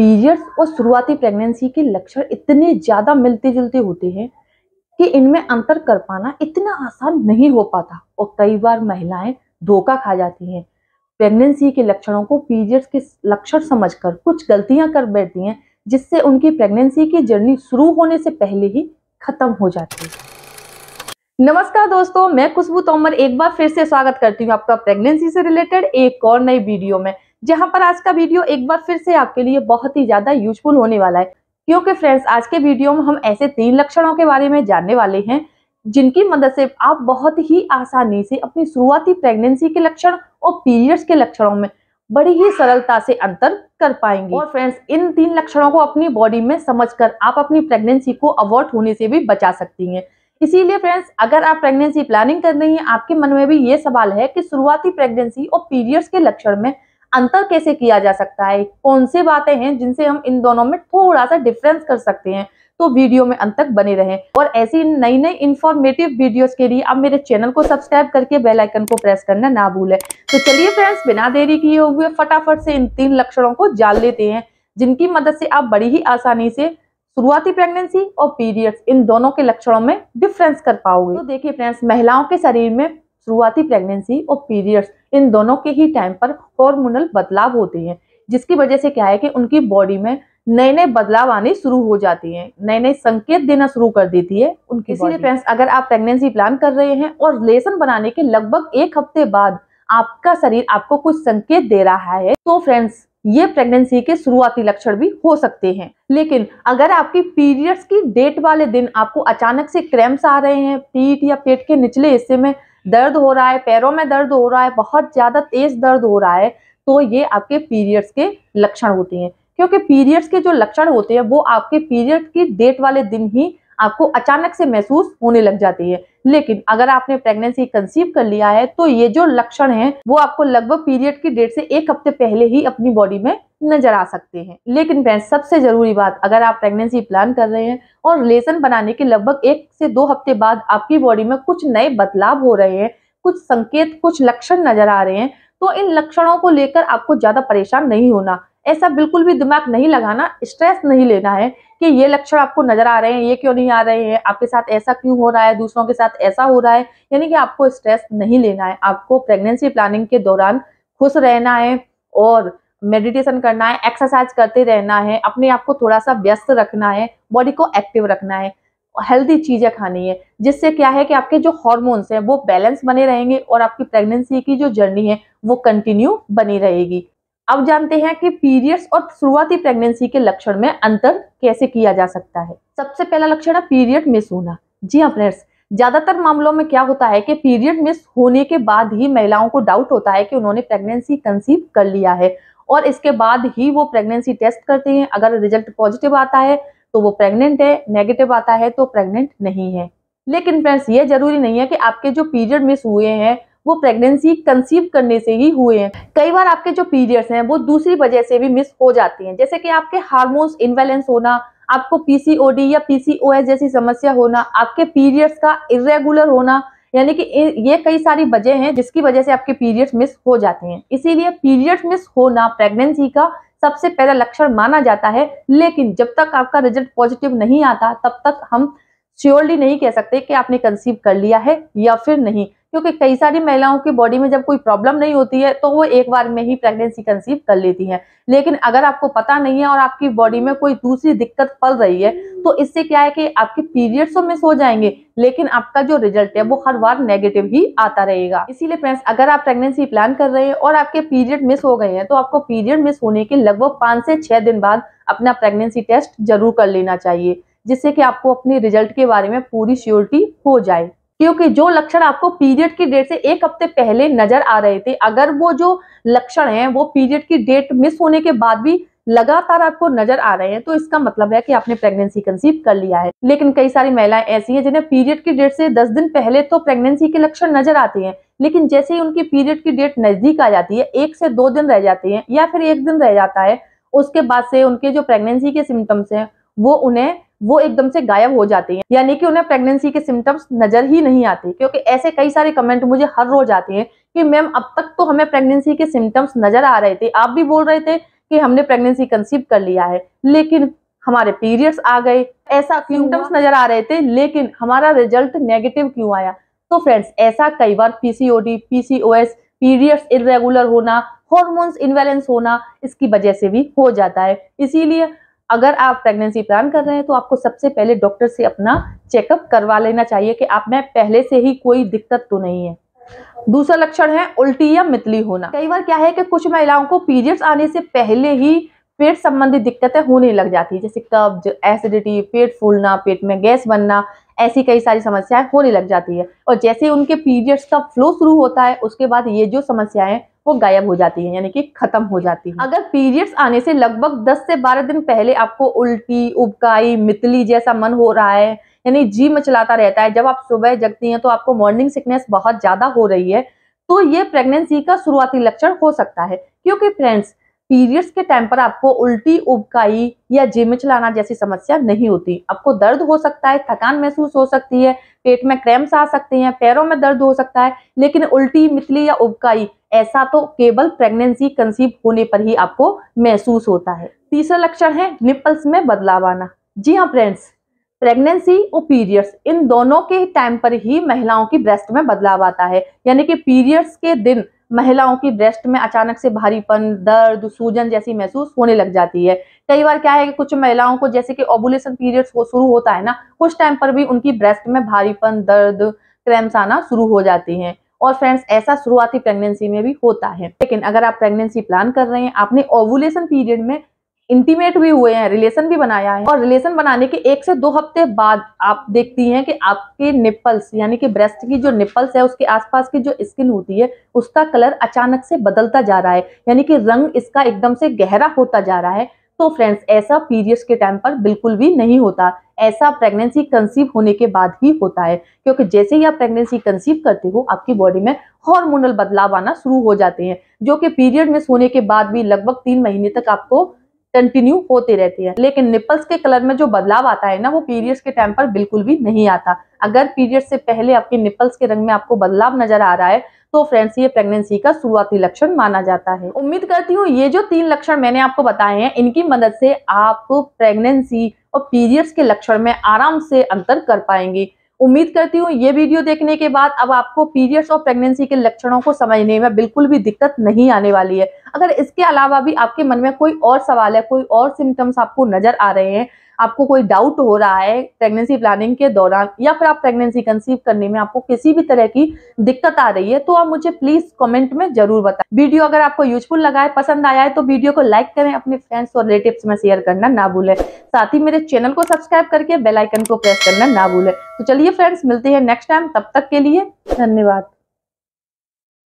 periods और शुरुआती pregnancy के लक्षण इतने ज़्यादा मिलते जुलते होते हैं कि इनमें अंतर कर पाना इतना आसान नहीं हो पाता और कई बार महिलाएं धोखा खा जाती हैं प्रेगनेंसी के लक्षणों को पीरियड्स के लक्षण समझकर कुछ गलतियां कर बैठती हैं जिससे उनकी प्रेगनेंसी की जर्नी शुरू होने से पहले ही खत्म हो जाती है नमस्कार दोस्तों मैं खुशबू तोमर एक बार फिर से स्वागत करती हूँ आपका प्रेगनेंसी से रिलेटेड एक और नई वीडियो में जहां पर आज का वीडियो एक बार फिर से आपके लिए बहुत ही ज्यादा यूजफुल होने वाला है क्योंकि फ्रेंड्स आज के वीडियो में हम ऐसे तीन लक्षणों के बारे में जानने वाले हैं जिनकी मदद से आप बहुत ही आसानी से अपनी शुरुआती प्रेगनेंसी के लक्षण और पीरियड्स के लक्षणों में बड़ी ही सरलता से अंतर कर पाएंगे और फ्रेंड्स इन तीन लक्षणों को अपनी बॉडी में समझकर आप अपनी प्रेगनेंसी को अवॉर्ड होने से भी बचा सकती हैं इसीलिए फ्रेंड्स अगर आप प्रेगनेंसी प्लानिंग कर रही हैं आपके मन में भी ये सवाल है कि शुरुआती प्रेगनेंसी और पीरियड्स के लक्षण में अंतर कैसे किया जा सकता है कौन सी बातें हैं जिनसे हम इन दोनों में थोड़ा सा डिफरेंस कर सकते हैं तो वीडियो में अंत तक बने रहें और ऐसी नई नई इंफॉर्मेटिव वीडियोस के लिए आप मेरे चैनल को सब्सक्राइब करके बेल आइकन को प्रेस करना ना भूलें तो चलिए फ्रेंड्स बिना देरी किए हुए फटाफट से इन तीन लक्षणों को जान लेते हैं जिनकी मदद से आप बड़ी ही आसानी से शुरुआती प्रेगनेंसी और पीरियड्स इन दोनों के लक्षणों में डिफरेंस कर पाओगे तो देखिए फ्रेंड्स महिलाओं के शरीर में शुरुआती प्रेगनेंसी और पीरियड्स इन दोनों के ही टाइम पर हॉर्मोनल बदलाव होते हैं जिसकी वजह से क्या है कि उनकी बॉडी में नए नए बदलाव आने शुरू हो जाती हैं नए नए संकेत देना शुरू कर देती है उनकी इसीलिए फ्रेंड्स अगर आप प्रेगनेंसी प्लान कर रहे हैं और लेसन बनाने के लगभग एक हफ्ते बाद आपका शरीर आपको कुछ संकेत दे रहा है तो फ्रेंड्स ये प्रेगनेंसी के शुरुआती लक्षण भी हो सकते हैं लेकिन अगर आपकी पीरियड्स की डेट वाले दिन आपको अचानक से क्रैम्प्स आ रहे हैं पीठ या पेट के निचले हिस्से में दर्द हो रहा है पैरों में दर्द हो रहा है बहुत ज़्यादा तेज दर्द हो रहा है तो ये आपके पीरियड्स के लक्षण होते हैं क्योंकि पीरियड्स के जो लक्षण होते हैं वो आपके पीरियड की डेट वाले दिन ही आपको अचानक से महसूस होने लग जाती है लेकिन अगर आपने प्रेगनेंसी कंसीव कर लिया है तो ये जो लक्षण है वो आपको लगभग पीरियड की डेट से एक हफ्ते पहले ही अपनी बॉडी में नजर आ सकते हैं लेकिन फ्रेंड्स सबसे जरूरी बात अगर आप प्रेगनेंसी प्लान कर रहे हैं और रिलेशन बनाने के लगभग एक से दो हफ्ते बाद आपकी बॉडी में कुछ नए बदलाव हो रहे हैं कुछ संकेत कुछ लक्षण नजर आ रहे हैं तो इन लक्षणों को लेकर आपको ज्यादा परेशान नहीं होना ऐसा बिल्कुल भी दिमाग नहीं लगाना स्ट्रेस नहीं लेना है कि ये लक्षण आपको नजर आ रहे हैं ये क्यों नहीं आ रहे हैं आपके साथ ऐसा क्यों हो रहा है दूसरों के साथ ऐसा हो रहा है यानी कि आपको स्ट्रेस नहीं लेना है आपको प्रेगनेंसी प्लानिंग के दौरान खुश रहना है और मेडिटेशन करना है एक्सरसाइज करते रहना है अपने आप को थोड़ा सा व्यस्त रखना है बॉडी को एक्टिव रखना है हेल्दी चीज़ें खानी है जिससे क्या है कि आपके जो हॉर्मोन्स हैं वो बैलेंस बने रहेंगे और आपकी प्रेगनेंसी की जो जर्नी है वो कंटिन्यू बनी रहेगी अब जानते हैं कि पीरियड्स और शुरुआती प्रेगनेंसी के लक्षण में अंतर कैसे किया जा सकता है सबसे पहला लक्षण है पीरियड मिस होना जी हाँ फ्रेंड्स ज्यादातर मामलों में क्या होता है कि पीरियड मिस होने के बाद ही महिलाओं को डाउट होता है कि उन्होंने प्रेगनेंसी कंसीव कर लिया है और इसके बाद ही वो प्रेगनेंसी टेस्ट करते हैं अगर रिजल्ट पॉजिटिव आता है तो वो प्रेग्नेंट है नेगेटिव आता है तो प्रेग्नेंट नहीं है लेकिन फ्रेंड्स ये जरूरी नहीं है कि आपके जो पीरियड मिस हुए हैं वो प्रेगनेंसी कंसीव करने से ही हुए हैं कई बार आपके जो पीरियड्स हैं वो दूसरी वजह से भी मिस हो जाती हैं जैसे कि आपके हार्मोन्स इनबैलेंस होना आपको पीसीओडी या पीसीओएस जैसी समस्या होना आपके पीरियड्स का इरेगुलर होना यानी कि ये कई सारी वजह हैं जिसकी वजह से आपके पीरियड्स मिस हो जाते हैं इसीलिए पीरियड्स मिस होना प्रेगनेंसी का सबसे पहला लक्षण माना जाता है लेकिन जब तक आपका रिजल्ट पॉजिटिव नहीं आता तब तक हम श्योरली नहीं कह सकते कि आपने कंसीव कर लिया है या फिर नहीं क्योंकि कई सारी महिलाओं की बॉडी में जब कोई प्रॉब्लम नहीं होती है तो वो एक बार में ही प्रेगनेंसी कंसीव कर लेती हैं लेकिन अगर आपको पता नहीं है और आपकी बॉडी में कोई दूसरी दिक्कत पल रही है तो इससे क्या है कि आपके पीरियड्स तो मिस हो जाएंगे लेकिन आपका जो रिजल्ट है वो हर बार नेगेटिव ही आता रहेगा इसीलिए फ्रेंड्स अगर आप प्रेगनेंसी प्लान कर रहे हैं और आपके पीरियड मिस हो गए हैं तो आपको पीरियड मिस होने के लगभग पाँच से छह दिन बाद अपना प्रेगनेंसी टेस्ट जरूर कर लेना चाहिए जिससे कि आपको अपने रिजल्ट के बारे में पूरी श्योरिटी हो जाए क्योंकि जो लक्षण आपको पीरियड की डेट से एक हफ्ते पहले नजर आ रहे थे अगर वो जो लक्षण हैं वो पीरियड की डेट मिस होने के बाद भी लगातार आपको नजर आ रहे हैं तो इसका मतलब है कि आपने प्रेगनेंसी कंसीव कर लिया है लेकिन कई सारी महिलाएं ऐसी हैं जिन्हें पीरियड की डेट से 10 दिन पहले तो प्रेगनेंसी के लक्षण नजर आते हैं लेकिन जैसे ही उनकी पीरियड की डेट नजदीक आ जाती है एक से दो दिन रह जाते हैं या फिर एक दिन रह जाता है उसके बाद से उनके जो प्रेगनेंसी के सिम्टम्स हैं वो उन्हें वो एकदम से गायब हो जाती हैं यानी कि उन्हें प्रेगनेंसी के सिम्टम्स नजर ही नहीं आते क्योंकि ऐसे कई सारे कमेंट मुझे हर रोज आते हैं कि मैम अब तक तो हमें प्रेगनेंसी के सिम्टम्स नजर आ रहे थे आप भी बोल रहे थे कि हमने प्रेगनेंसी कंसीव कर लिया है लेकिन हमारे पीरियड्स आ गए ऐसा सिम्टम्स नजर आ रहे थे लेकिन हमारा रिजल्ट नेगेटिव क्यों आया तो फ्रेंड्स ऐसा कई बार पीसीओडी पीसीओएस पीरियड्स इरेगुलर होना हॉर्मोन्स इनबैलेंस होना इसकी वजह से भी हो जाता है इसीलिए अगर आप प्रेगनेंसी प्लान कर रहे हैं तो आपको सबसे पहले डॉक्टर से अपना चेकअप करवा लेना चाहिए कि आप में पहले से ही कोई दिक्कत तो नहीं है दूसरा लक्षण है उल्टी या मितली होना कई बार क्या है कि कुछ महिलाओं को पीरियड्स आने से पहले ही पेट संबंधी दिक्कतें होने लग जाती है जैसे कब्ज एसिडिटी पेट फूलना पेट में गैस बनना ऐसी कई सारी समस्याएं होने लग जाती है और जैसे उनके पीरियड्स का फ्लो शुरू होता है उसके बाद ये जो समस्याएं वो गायब हो जाती है यानी कि खत्म हो जाती है अगर पीरियड्स आने से लगभग 10 से 12 दिन पहले आपको उल्टी उबकाई मितली जैसा मन हो रहा है यानी जी मचलाता रहता है जब आप सुबह जगती हैं तो आपको मॉर्निंग सिकनेस बहुत ज्यादा हो रही है तो ये प्रेगनेंसी का शुरुआती लक्षण हो सकता है क्योंकि फ्रेंड्स पीरियड्स के टाइम पर आपको उल्टी उबकाई या चलाना जैसी समस्या नहीं होती आपको दर्द हो सकता है थकान महसूस हो सकती है पेट में क्रैम्स आ सकते हैं पैरों में दर्द हो सकता है लेकिन उल्टी मितली या उबकाई ऐसा तो केवल प्रेगनेंसी कंसीव होने पर ही आपको महसूस होता है तीसरा लक्षण है निपल्स में बदलाव आना जी हाँ फ्रेंड्स प्रेगनेंसी और पीरियड्स इन दोनों के टाइम पर ही महिलाओं की ब्रेस्ट में बदलाव आता है यानी कि पीरियड्स के दिन महिलाओं की ब्रेस्ट में अचानक से भारीपन दर्द सूजन जैसी महसूस होने लग जाती है कई बार क्या है कि कुछ महिलाओं को जैसे कि ओबुलेशन पीरियड्स वो शुरू होता है ना कुछ टाइम पर भी उनकी ब्रेस्ट में भारीपन दर्द क्रैम्स आना शुरू हो जाती हैं और फ्रेंड्स ऐसा शुरुआती प्रेगनेंसी में भी होता है लेकिन अगर आप प्रेगनेंसी प्लान कर रहे हैं आपने ओवुलेशन पीरियड में इंटीमेट भी हुए हैं रिलेशन भी बनाया है और रिलेशन बनाने के एक से दो हफ्ते बाद आप देखती हैं कि आपके निप्पल्स यानी कि ब्रेस्ट की जो निप्पल्स है उसके आसपास की जो स्किन होती है उसका कलर अचानक से बदलता जा रहा है यानी कि रंग इसका एकदम से गहरा होता जा रहा है तो फ्रेंड्स ऐसा पीरियड्स के टाइम पर बिल्कुल भी नहीं होता ऐसा प्रेगनेंसी कंसीव होने के बाद ही होता है क्योंकि जैसे ही आप प्रेगनेंसी कंसीव करते हो आपकी बॉडी में हार्मोनल बदलाव आना शुरू हो जाते हैं जो कि पीरियड मिस होने के बाद भी लगभग तीन महीने तक आपको कंटिन्यू होती रहती है लेकिन निपल्स के कलर में जो बदलाव आता है ना वो पीरियड्स के टाइम पर बिल्कुल भी नहीं आता अगर पीरियड से पहले आपके निपल्स के रंग में आपको बदलाव नजर आ रहा है तो फ्रेंड्स ये प्रेगनेंसी का शुरुआती लक्षण माना जाता है उम्मीद करती हूँ ये जो तीन लक्षण मैंने आपको बताए हैं इनकी मदद से आप प्रेगनेंसी और पीरियड्स के लक्षण में आराम से अंतर कर पाएंगी उम्मीद करती हूँ ये वीडियो देखने के बाद अब आपको पीरियड्स और प्रेगनेंसी के लक्षणों को समझने में बिल्कुल भी दिक्कत नहीं आने वाली है अगर इसके अलावा भी आपके मन में कोई और सवाल है कोई और सिम्टम्स आपको नजर आ रहे हैं आपको कोई डाउट हो रहा है प्रेगनेंसी प्लानिंग के दौरान या फिर आप प्रेगनेंसी कंसीव करने में आपको किसी भी तरह की दिक्कत आ रही है तो आप मुझे प्लीज कमेंट में जरूर बताएं वीडियो अगर आपको यूजफुल लगा है पसंद आया है तो वीडियो को लाइक करें अपने फ्रेंड्स और रिलेटिव में शेयर करना ना भूलें साथ ही मेरे चैनल को सब्सक्राइब करके बेलाइकन को प्रेस करना ना भूलें तो चलिए फ्रेंड्स मिलते हैं नेक्स्ट टाइम तब तक के लिए धन्यवाद